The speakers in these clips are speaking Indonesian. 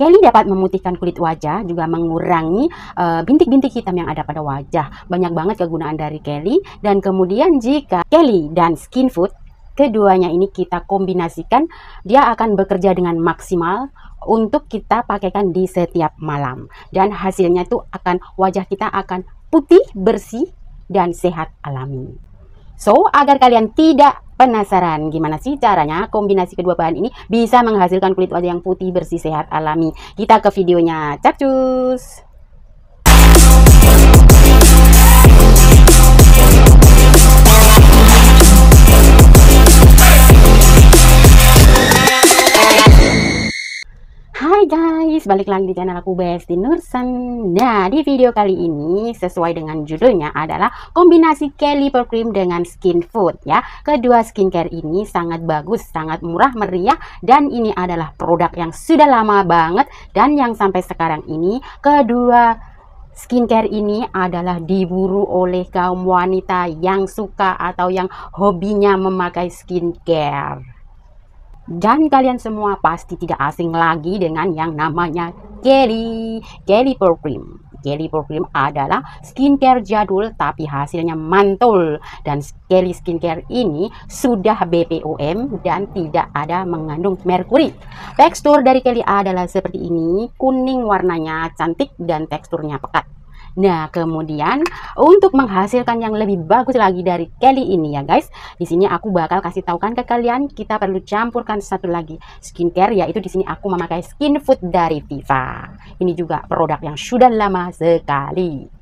Kelly dapat memutihkan kulit wajah, juga mengurangi eh, bintik-bintik uh, hitam yang ada pada wajah. Banyak banget kegunaan dari Kelly Dan kemudian jika Kelly dan Skin Food, keduanya ini kita kombinasikan, dia akan bekerja dengan maksimal untuk kita pakaikan di setiap malam. Dan hasilnya itu akan, wajah kita akan putih, bersih, dan sehat alami. So, agar kalian tidak penasaran gimana sih caranya kombinasi kedua bahan ini bisa menghasilkan kulit wajah yang putih, bersih, sehat, alami. Kita ke videonya. Capcus! balik lagi di channel aku Besti Nursen Nah di video kali ini sesuai dengan judulnya adalah kombinasi Kelly Pearl Cream dengan Skin Food ya Kedua skincare ini sangat bagus, sangat murah, meriah Dan ini adalah produk yang sudah lama banget Dan yang sampai sekarang ini kedua skincare ini adalah diburu oleh kaum wanita yang suka atau yang hobinya memakai skincare dan kalian semua pasti tidak asing lagi dengan yang namanya Kelly, Kelly Pro Cream. Kelly Pro Cream adalah skincare jadul tapi hasilnya mantul. Dan Kelly Skincare ini sudah BPOM dan tidak ada mengandung merkuri. Tekstur dari Kelly adalah seperti ini, kuning warnanya cantik dan teksturnya pekat. Nah, kemudian untuk menghasilkan yang lebih bagus lagi dari Kelly ini ya guys, di sini aku bakal kasih tahu kan ke kalian kita perlu campurkan satu lagi skincare yaitu di sini aku memakai Skin Food dari Viva. Ini juga produk yang sudah lama sekali.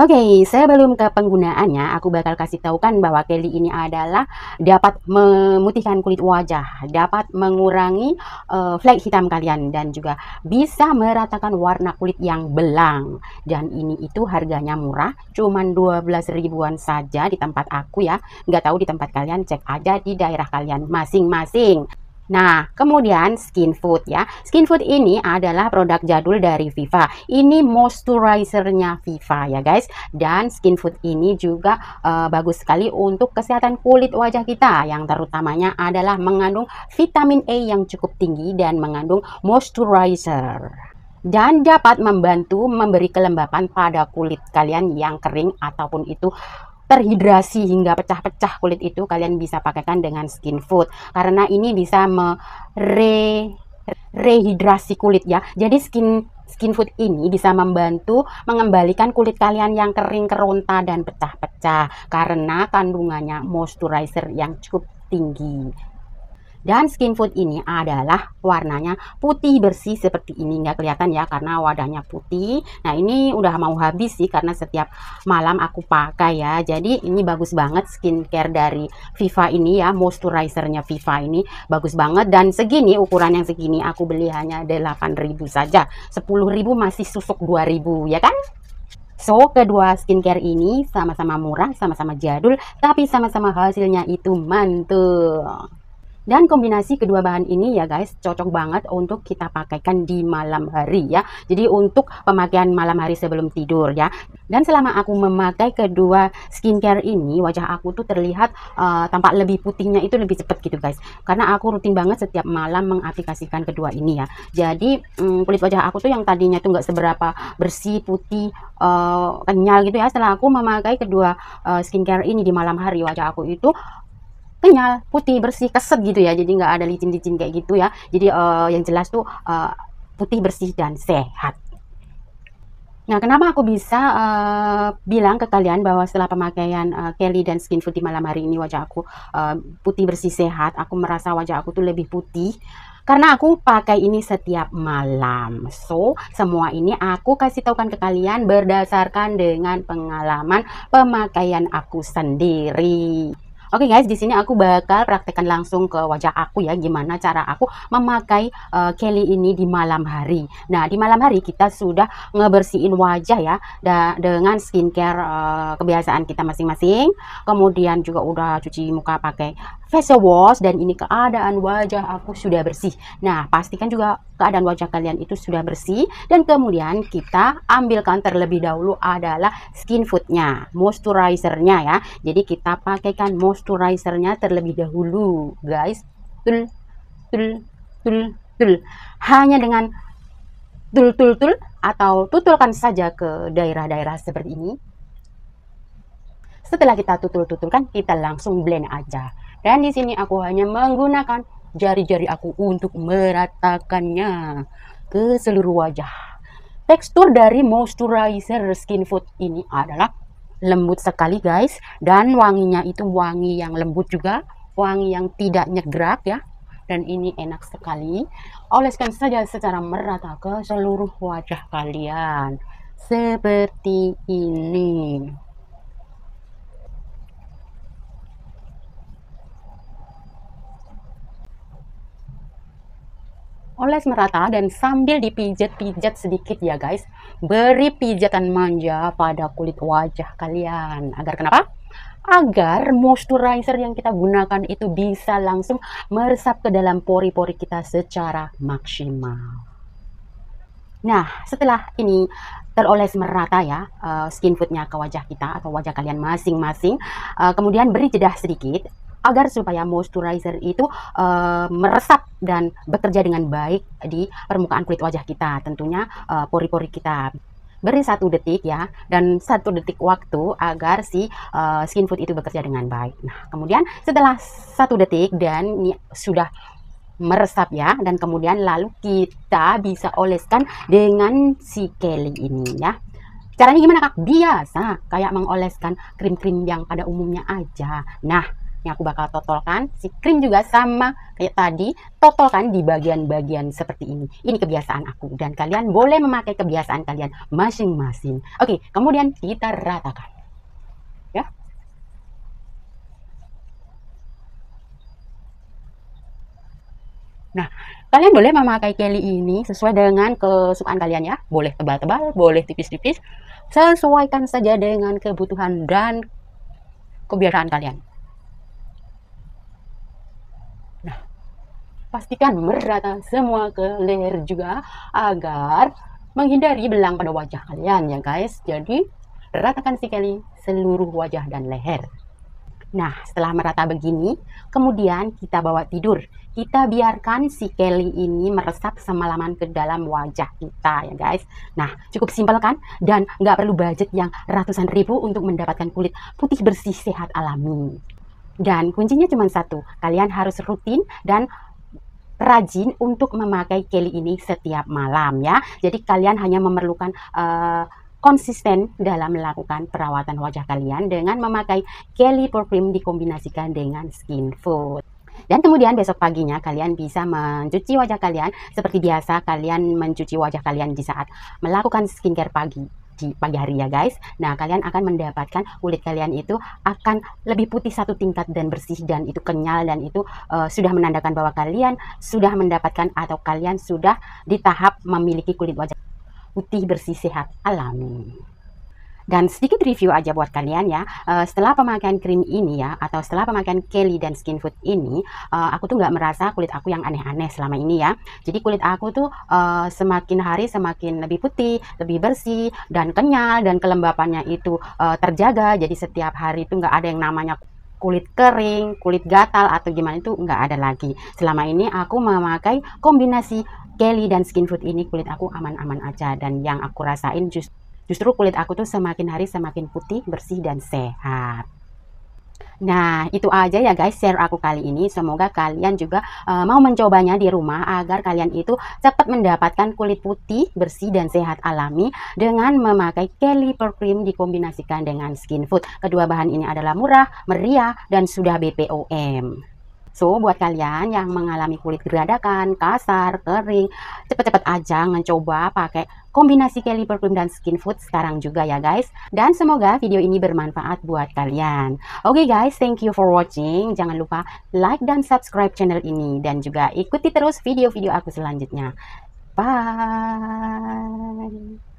Oke, okay, belum ke penggunaannya, aku bakal kasih tahu kan bahwa Kelly ini adalah dapat memutihkan kulit wajah, dapat mengurangi uh, flek hitam kalian dan juga bisa meratakan warna kulit yang belang. Dan ini itu harganya murah, cuman 12 ribuan saja di tempat aku ya. Nggak tahu di tempat kalian, cek aja di daerah kalian masing-masing. Nah, kemudian skin food ya. Skin food ini adalah produk jadul dari Viva. Ini moisturizernya Viva ya guys. Dan skin food ini juga uh, bagus sekali untuk kesehatan kulit wajah kita yang terutamanya adalah mengandung vitamin E yang cukup tinggi dan mengandung moisturizer dan dapat membantu memberi kelembapan pada kulit kalian yang kering ataupun itu terhidrasi hingga pecah-pecah kulit itu kalian bisa pakaikan dengan skin food karena ini bisa mere rehidrasi kulit ya. Jadi skin skin food ini bisa membantu mengembalikan kulit kalian yang kering, keronta dan pecah-pecah karena kandungannya moisturizer yang cukup tinggi. Dan skin food ini adalah warnanya putih bersih seperti ini. Nggak kelihatan ya karena wadahnya putih. Nah ini udah mau habis sih karena setiap malam aku pakai ya. Jadi ini bagus banget skincare dari Viva ini ya. Moisturizernya Viva ini bagus banget. Dan segini ukuran yang segini aku beli hanya 8.000 saja. 10.000 masih susuk 2.000 ya kan? So, kedua skincare ini sama-sama murah, sama-sama jadul, tapi sama-sama hasilnya itu mantul. Dan kombinasi kedua bahan ini ya guys cocok banget untuk kita pakaikan di malam hari ya. Jadi untuk pemakaian malam hari sebelum tidur ya. Dan selama aku memakai kedua skincare ini wajah aku tuh terlihat uh, tampak lebih putihnya itu lebih cepat gitu guys. Karena aku rutin banget setiap malam mengaplikasikan kedua ini ya. Jadi um, kulit wajah aku tuh yang tadinya tuh nggak seberapa bersih, putih, uh, kenyal gitu ya. Setelah aku memakai kedua uh, skincare ini di malam hari wajah aku itu kenyal putih bersih keset gitu ya jadi nggak ada licin-licin kayak gitu ya jadi uh, yang jelas tuh uh, putih bersih dan sehat Nah, kenapa aku bisa uh, bilang ke kalian bahwa setelah pemakaian uh, Kelly dan Skin Food di malam hari ini wajah aku uh, putih bersih sehat, aku merasa wajah aku tuh lebih putih karena aku pakai ini setiap malam. So, semua ini aku kasih kan ke kalian berdasarkan dengan pengalaman pemakaian aku sendiri. Oke okay guys, di sini aku bakal praktekkan langsung ke wajah aku ya gimana cara aku memakai uh, eh, Kelly ini di malam hari. Nah, di malam hari kita sudah ngebersihin wajah ya da dengan skincare uh, kebiasaan kita masing-masing. Kemudian juga udah cuci muka pakai face wash dan ini keadaan wajah aku sudah bersih. Nah, pastikan juga keadaan wajah kalian itu sudah bersih dan kemudian kita ambilkan terlebih dahulu adalah skin foodnya, moisturizernya ya. Jadi kita pakaikan moisturizer moisturizernya terlebih dahulu guys tul tul tul tul hanya dengan tul tul tul atau tutulkan saja ke daerah-daerah seperti ini setelah kita tutul-tutulkan kita langsung blend aja dan di sini aku hanya menggunakan jari-jari aku untuk meratakannya ke seluruh wajah tekstur dari moisturizer skin food ini adalah lembut sekali guys dan wanginya itu wangi yang lembut juga wangi yang tidak nyegrak ya dan ini enak sekali oleskan saja secara merata ke seluruh wajah kalian seperti ini oles merata dan sambil dipijat-pijat sedikit ya guys. Beri pijatan manja pada kulit wajah kalian. Agar kenapa? Agar moisturizer yang kita gunakan itu bisa langsung meresap ke dalam pori-pori kita secara maksimal. Nah, setelah ini teroles merata ya uh, skin foodnya ke wajah kita atau wajah kalian masing-masing, uh, kemudian beri jedah sedikit agar supaya moisturizer itu uh, meresap dan bekerja dengan baik di permukaan kulit wajah kita, tentunya eh, pori-pori uh, kita. Beri satu detik ya, dan satu detik waktu agar si uh, skin food itu bekerja dengan baik. Nah, kemudian setelah satu detik dan ini sudah meresap ya dan kemudian lalu kita bisa oleskan dengan si Kelly ini ya caranya gimana kak biasa kayak mengoleskan krim-krim yang pada umumnya aja nah yang aku bakal totolkan si krim juga sama kayak tadi totolkan di bagian-bagian seperti ini ini kebiasaan aku dan kalian boleh memakai kebiasaan kalian masing-masing oke kemudian kita ratakan ya. nah kalian boleh memakai kelly ini sesuai dengan kesukaan kalian ya boleh tebal-tebal boleh tipis-tipis sesuaikan saja dengan kebutuhan dan kebiasaan kalian Nah, pastikan merata semua ke leher juga agar menghindari belang pada wajah kalian ya guys. Jadi ratakan sekali seluruh wajah dan leher. Nah, setelah merata begini, kemudian kita bawa tidur. Kita biarkan si Kelly ini meresap semalaman ke dalam wajah kita ya guys. Nah, cukup simpel kan? Dan nggak perlu budget yang ratusan ribu untuk mendapatkan kulit putih bersih sehat alami. Dan kuncinya cuma satu, kalian harus rutin dan rajin untuk memakai Kelly ini setiap malam ya. Jadi kalian hanya memerlukan uh, konsisten dalam melakukan perawatan wajah kalian dengan memakai Kelly keli cream dikombinasikan dengan skin food. Dan kemudian besok paginya kalian bisa mencuci wajah kalian seperti biasa kalian mencuci wajah kalian di saat melakukan skincare pagi di pagi hari ya guys. Nah, kalian akan mendapatkan kulit kalian itu akan lebih putih satu tingkat dan bersih dan itu kenyal dan itu uh, sudah menandakan bahwa kalian sudah mendapatkan atau kalian sudah di tahap memiliki kulit wajah putih bersih sehat alami. Dan sedikit review aja buat kalian ya. Uh, setelah pemakaian krim ini ya, atau setelah pemakaian Kelly dan Skin Food ini, uh, aku tuh nggak merasa kulit aku yang aneh-aneh selama ini ya. Jadi kulit aku tuh uh, semakin hari semakin lebih putih, lebih bersih dan kenyal dan kelembapannya itu uh, terjaga. Jadi setiap hari itu nggak ada yang namanya kulit kering, kulit gatal atau gimana itu nggak ada lagi. Selama ini aku memakai kombinasi Kelly dan Skin Food ini kulit aku aman-aman aja dan yang aku rasain just justru kulit aku tuh semakin hari semakin putih, bersih, dan sehat. Nah, itu aja ya guys share aku kali ini. Semoga kalian juga uh, mau mencobanya di rumah agar kalian itu cepat mendapatkan kulit putih, bersih dan sehat alami dengan memakai Kelly Cream dikombinasikan dengan Skin Food. Kedua bahan ini adalah murah, meriah dan sudah BPOM. So, buat kalian yang mengalami kulit geradakan, kasar, kering, cepet-cepet aja mencoba pakai kombinasi Caliper Cream dan Skin Food sekarang juga ya guys. Dan semoga video ini bermanfaat buat kalian. Oke okay guys, thank you for watching. Jangan lupa like dan subscribe channel ini. Dan juga ikuti terus video-video aku selanjutnya. Bye!